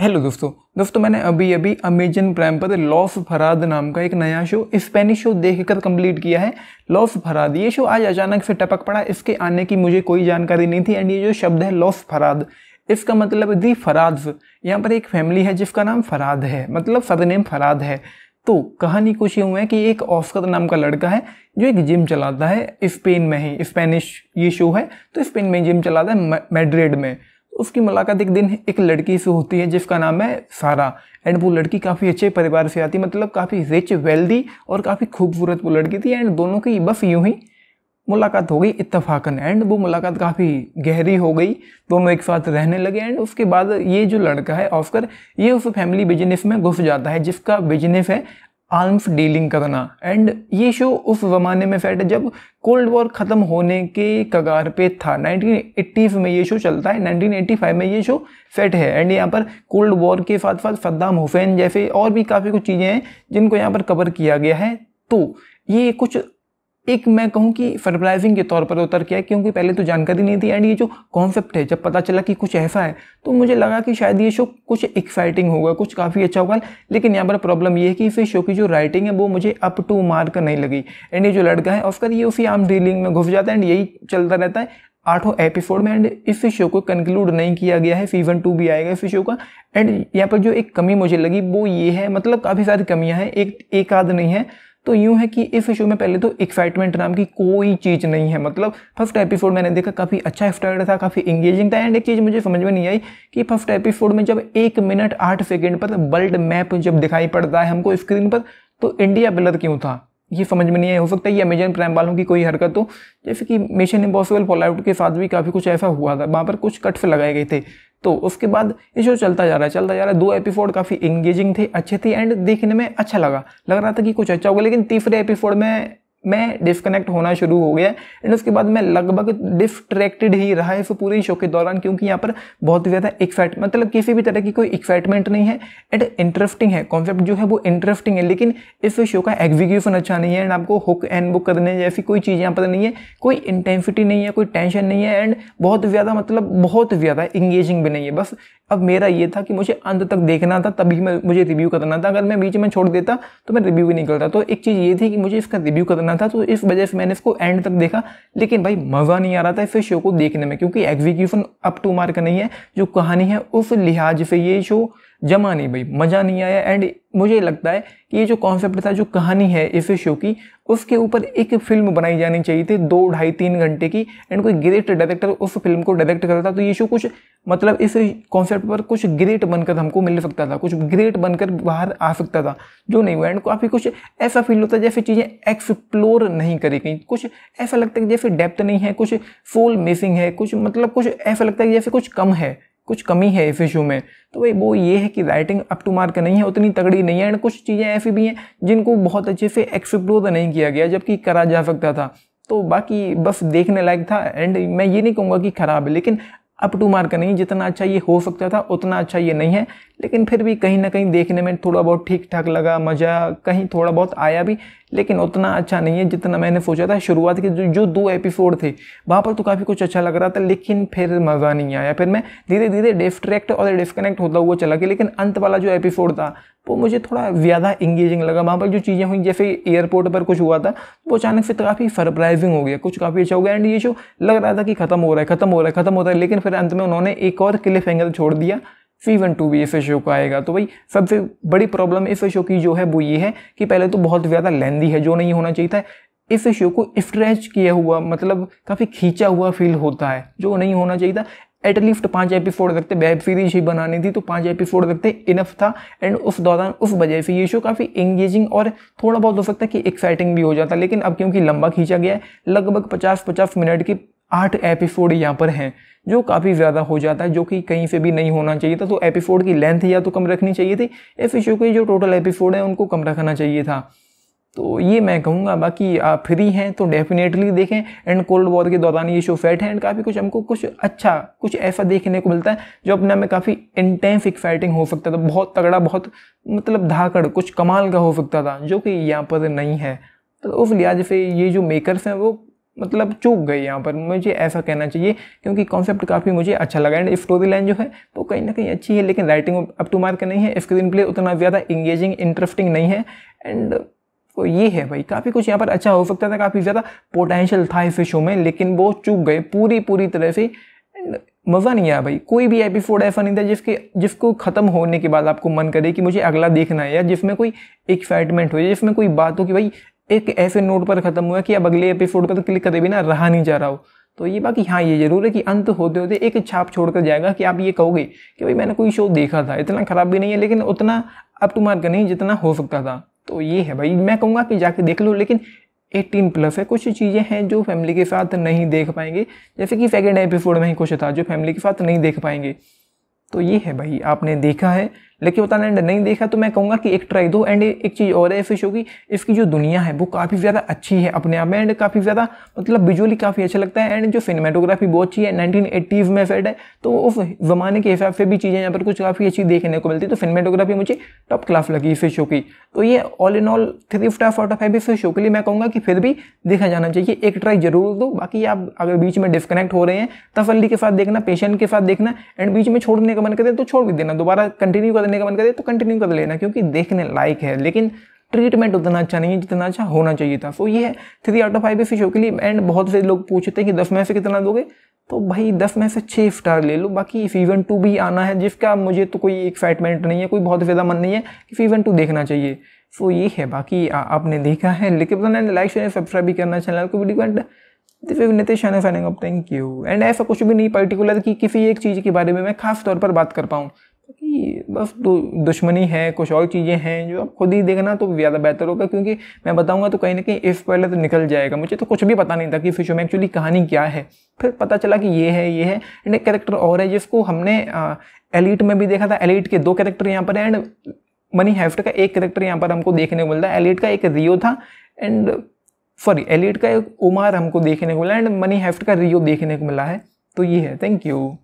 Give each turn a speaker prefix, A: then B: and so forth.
A: hello दोस्तों दोस्तों मैंने अभी अभी अमेजन प्राइम पर लॉफ फराद नाम का एक नया शो स्पेनिश शो देखकर कंप्लीट किया है लॉफ फराद ये शो आज अचानक से टपक पड़ा इसके आने की मुझे कोई जानकारी नहीं थी एंड ये जो शब्द है लॉफ फराद इसका मतलब दी फराद यहाँ पर एक फैमिली है जिसका नाम फराद है मतलब सरनेम फराद है तो कहानी कुछ यूँ है कि एक ऑस्कर नाम का लड़का है जो एक जिम चलाता है स्पेन में ही स्पेनिश ये शो है तो स्पेन में जिम चलाता है मेड्रिड में उसकी मुलाकात एक दिन एक लड़की से होती है जिसका नाम है सारा एंड वो लड़की काफ़ी अच्छे परिवार से आती मतलब काफ़ी रिच वेल्दी और काफ़ी खूबसूरत वो लड़की थी एंड दोनों की बस यूँ ही मुलाकात हो गई इतफाकन एंड वो मुलाकात काफ़ी गहरी हो गई दोनों एक साथ रहने लगे एंड उसके बाद ये जो लड़का है ऑस्कर ये उस फैमिली बिजनेस में घुस जाता है जिसका बिजनेस है आर्म्स डीलिंग करना एंड ये शो उस ज़माने में सेट है जब कोल्ड वॉर ख़त्म होने के कगार पे था 1980 में ये शो चलता है 1985 में ये शो सेट है एंड यहाँ पर कोल्ड वॉर के साथ साथ सद्दाम हुसैन जैसे और भी काफ़ी कुछ चीज़ें हैं जिनको यहाँ पर कवर किया गया है तो ये कुछ एक मैं कहूँ कि सरप्राइजिंग के तौर पर उतर के है क्योंकि पहले तो जानकारी नहीं थी एंड ये जो कॉन्सेप्ट है जब पता चला कि कुछ ऐसा है तो मुझे लगा कि शायद ये शो कुछ एक्साइटिंग होगा कुछ काफ़ी अच्छा होगा लेकिन यहाँ पर प्रॉब्लम ये है कि इस शो की जो राइटिंग है वो मुझे अप टू मार्क नहीं लगी एंड ये जो लड़का है ऑफकर ये उसी आम डीलिंग में घुस जाता है एंड यही चलता रहता है आठों एपिसोड में एंड इस शो को कंक्लूड नहीं किया गया है सीजन टू भी आएगा इस शो का एंड यहाँ पर जो एक कमी मुझे लगी वो ये है मतलब काफ़ी सारी कमियाँ हैं एक एक आध नहीं है तो यूँ है कि इस शो में पहले तो एक्साइटमेंट नाम की कोई चीज़ नहीं है मतलब फर्स्ट एपिसोड मैंने देखा काफ़ी अच्छा एक्सटाइड था काफ़ी इंगेजिंग था एंड एक चीज़ मुझे समझ में नहीं आई कि फर्स्ट एपिसोड में जब एक मिनट आठ सेकेंड पर वर्ल्ड मैप जब दिखाई पड़ता है हमको स्क्रीन पर तो इंडिया ब्लर क्यों था ये समझ में नहीं है हो सकता है ये अमेजन प्राइम वालों की कोई हरकत हो जैसे कि मिशन इम्पॉसिबल फॉल आउट के साथ भी काफ़ी कुछ ऐसा हुआ था वहाँ पर कुछ कट्स लगाए गए थे तो उसके बाद ये शो चलता जा रहा है चलता जा रहा है दो एपिसोड काफ़ी इंगेजिंग थे अच्छे थे एंड देखने में अच्छा लगा लग रहा था कि कुछ अच्छा होगा लेकिन तीसरे एपिसोड में मैं डिस्कनेक्ट होना शुरू हो गया एंड उसके बाद मैं लगभग डिस्ट्रैक्टेड ही रहा इस पूरे शो के दौरान क्योंकि यहाँ पर बहुत ही ज़्यादा एक्साइट मतलब किसी भी तरह की कोई एक्साइटमेंट नहीं है एंड इंटरेस्टिंग है कॉन्सेप्ट जो है वो इंटरेस्टिंग है लेकिन इस शो का एग्जीक्यूशन अच्छा नहीं है एंड आपको हुक एंड बुक करने जैसी कोई चीज़ यहाँ पर नहीं है कोई इंटेंसिटी नहीं है कोई टेंशन नहीं है एंड बहुत ज़्यादा मतलब बहुत ज़्यादा इंगेजिंग भी नहीं है बस अब मेरा ये था कि मुझे अंत तक देखना था तभी मैं मुझे रिव्यू करना था अगर मैं बीच में छोड़ देता तो मैं रिव्यू भी नहीं करता तो एक चीज़ ये थी कि मुझे इसका रिव्यू करना करना था तो इस वजह से मैंने इसको एंड तक देखा लेकिन भाई मज़ा नहीं आ रहा था इस शो को देखने में क्योंकि एग्जीक्यूशन अप टू मार्क नहीं है जो कहानी है उस लिहाज से ये शो जमा नहीं भाई मज़ा नहीं आया एंड मुझे लगता है कि ये जो कॉन्सेप्ट था जो कहानी है इस शो की उसके ऊपर एक फिल्म बनाई जानी चाहिए थी दो ढाई तीन घंटे की एंड कोई ग्रेट डायरेक्टर उस फिल्म को डायरेक्ट करता तो ये शो कुछ मतलब इस कॉन्सेप्ट पर कुछ ग्रेट बनकर हमको मिल सकता था कुछ ग्रेट बनकर बाहर आ सकता था जो नहीं हुआ एंड काफ़ी कुछ ऐसा फील होता है जैसे चीज़ें एक्सप्लोर नहीं करी गई कुछ ऐसा लगता है जैसे डेप्थ नहीं है कुछ सोल मिसिंग है कुछ मतलब कुछ ऐसा लगता है जैसे कुछ कम है कुछ कमी है इस इशू में तो भाई वो ये है कि राइटिंग अप टू मार्क नहीं है उतनी तगड़ी नहीं है एंड कुछ चीज़ें ऐसी भी हैं जिनको बहुत अच्छे से एक्सप्लोर नहीं किया गया जबकि करा जा सकता था तो बाकी बस देखने लायक था एंड मैं ये नहीं कहूँगा कि ख़राब है लेकिन अप टू मार्क नहीं जितना अच्छा ये हो सकता था उतना अच्छा ये नहीं है लेकिन फिर भी कहीं ना कहीं देखने में थोड़ा बहुत ठीक ठाक लगा मज़ा कहीं थोड़ा बहुत आया भी लेकिन उतना अच्छा नहीं है जितना मैंने सोचा था शुरुआत के जो जो दो एपिसोड थे वहाँ पर तो काफ़ी कुछ अच्छा लग रहा था लेकिन फिर मज़ा नहीं आया फिर मैं धीरे धीरे डिस्ट्रैक्ट और डिस्कनेक्ट होता हुआ चला गया लेकिन अंत वाला जो एपिसोड था वो मुझे थोड़ा ज़्यादा इंगेजिंग लगा वहाँ पर जो चीज़ें हुई जैसे एयरपोर्ट पर कुछ हुआ था वो अचानक से काफ़ी सरप्राइजिंग हो गया कुछ काफ़ी अच्छा हो गया एंड ये शो लग रहा था कि ख़त्म हो रहा है ख़त्म हो रहा है ख़त्म हो रहा है लेकिन फिर अंत में उन्होंने एक और क्लिफ एंगल छोड़ दिया सी वन टू भी एफ एच ओ का आएगा तो भाई सबसे बड़ी प्रॉब्लम एफ एच ओ की जो है वो ये है कि पहले तो बहुत ज़्यादा लेंदी है जो नहीं होना चाहिए था इस शो को स्ट्रेच किया हुआ मतलब काफ़ी खींचा हुआ फील होता है जो नहीं होना चाहिए था एटलीस्ट पाँच एपिसोड रखते वेब सीरीज ही बनानी थी तो पाँच एपिसोड रखते इनफ था एंड उस दौरान उस वजह से ये शो काफ़ी एंगेजिंग और थोड़ा बहुत हो सकता है कि एक्साइटिंग भी हो जाता लेकिन अब क्योंकि लंबा खींचा गया है लगभग पचास पचास मिनट की आठ एपिसोड यहाँ पर हैं जो काफ़ी ज़्यादा हो जाता है जो कि कहीं से भी नहीं होना चाहिए था तो एपिसोड की लेंथ या तो कम रखनी चाहिए थी या फिर चूँकि जो टोटल एपिसोड है उनको कम रखना चाहिए था तो ये मैं कहूँगा बाकी आप फ्री हैं तो डेफिनेटली देखें एंड कोल्ड वॉर के दौरान ये शो फैट है एंड काफ़ी कुछ हमको कुछ अच्छा कुछ ऐसा देखने को मिलता है जो अपने में काफ़ी इंटेंस एक्साइटिंग हो सकता था बहुत तगड़ा बहुत मतलब धाकड़ कुछ कमाल का हो सकता था जो कि यहाँ पर नहीं है तो उस लिहाज से ये जो मेकर्स हैं वो मतलब चूक गई यहाँ पर मुझे ऐसा कहना चाहिए क्योंकि कॉन्सेप्ट काफ़ी मुझे अच्छा लगा एंड स्टोरी लाइन जो है वो तो कहीं ना कहीं अच्छी है लेकिन राइटिंग अप टू मार्क नहीं है स्क्रीन प्ले उतना ज़्यादा इंगेजिंग इंटरेस्टिंग नहीं है एंड तो ये है भाई काफ़ी कुछ यहाँ पर अच्छा हो सकता था काफ़ी ज़्यादा पोटेंशियल था इस शो में लेकिन वो चूक गए पूरी पूरी तरह से एंड मज़ा नहीं आया भाई कोई भी एपिसोड ऐसा नहीं था जिसके जिसको ख़त्म होने के बाद आपको मन करे कि मुझे अगला देखना है या जिसमें कोई एक्साइटमेंट हो या जिसमें कोई बात हो कि भाई एक ऐसे नोट पर ख़त्म हुआ कि अब अगले एपिसोड पर क्लिक करे बिना रहा नहीं जा रहा हो तो ये बाकी हाँ ये जरूर है कि अंत होते होते एक छाप छोड़ कर जाएगा कि आप ये कहोगे कि भाई मैंने कोई शो देखा था इतना ख़राब भी नहीं है लेकिन उतना अप टू मार्क नहीं जितना हो सकता था तो ये है भाई मैं कहूँगा कि जाके देख लो लेकिन 18 प्लस है कुछ चीज़ें हैं जो फैमिली के साथ नहीं देख पाएंगे जैसे कि सेकेंड एपिसोड में ही कुछ था जो फैमिली के साथ नहीं देख पाएंगे तो ये है भाई आपने देखा है लेकिन बताने एंड नहीं देखा तो मैं कहूँगा कि एक ट्राई दो एंड एक चीज़ और है फिश होगी इसकी जो दुनिया है वो काफ़ी ज़्यादा अच्छी है अपने आप में एंड काफ़ी ज़्यादा मतलब विजुअली काफ़ी अच्छा लगता है एंड जो सिनेमाटोग्राफी बहुत अच्छी है नाइनटीन एटीज़ में सेट है तो उस ज़माने के हिसाब से भी चीज़ें यहाँ पर कुछ काफ़ी अच्छी देखने को मिलती है तो सिनेमाटोग्राफी मुझे टॉप क्लास लगी फिश शो की तो ये all in all three star of five इस शो के लिए मैं कहूँगा कि फिर भी देखा जाना चाहिए एक ट्राई जरूर दो बाकी आप अगर बीच में डिस्कनेक्ट हो रहे हैं तसली के साथ देखना पेशेंट के साथ देखना एंड बीच में छोड़ने का मन करें तो छोड़ भी देना दोबारा कंटिन्यू करने करने का मन करे तो कंटिन्यू कर लेना क्योंकि देखने लायक है लेकिन ट्रीटमेंट उतना अच्छा नहीं है जितना अच्छा होना चाहिए था सो तो ये है थ्री आउट ऑफ फाइव इस शो के लिए एंड बहुत से लोग पूछते हैं कि दस में से कितना दोगे तो भाई दस में से छः स्टार ले लो बाकी सीज़न टू भी आना है जिसका मुझे तो कोई एक्साइटमेंट नहीं है कोई बहुत ज़्यादा मन नहीं है कि सीज़न टू देखना चाहिए सो तो ये है बाकी आ, आपने देखा है लेकिन पता नहीं लाइक शेयर सब्सक्राइब भी करना चैनल को video and Nitesh and thank you and ऐसा कुछ भी नहीं पर्टिकुलर कि किसी एक चीज़ के बारे में मैं खास तौर पर बात कर पाऊँ क्योंकि बस दुश्मनी है कुछ और चीज़ें हैं जो आप खुद ही देखना तो ज़्यादा बेहतर होगा क्योंकि मैं बताऊंगा तो कहीं ना कहीं इस पहले तो निकल जाएगा मुझे तो कुछ भी पता नहीं था कि फिशो में एक्चुअली कहानी क्या है फिर पता चला कि ये है ये है एंड एक कैरेक्टर और है जिसको हमने एलिट में भी देखा था एलिट के दो कैरेक्टर यहाँ पर एंड मनी हेफ्ट का एक कैरेक्टर यहाँ पर हमको देखने को मिलता है एलिट का एक रियो था एंड सॉरी एलिट का एक उमार हमको देखने को मिला एंड मनी हेफ्ट का रियो देखने को मिला है तो ये है थैंक यू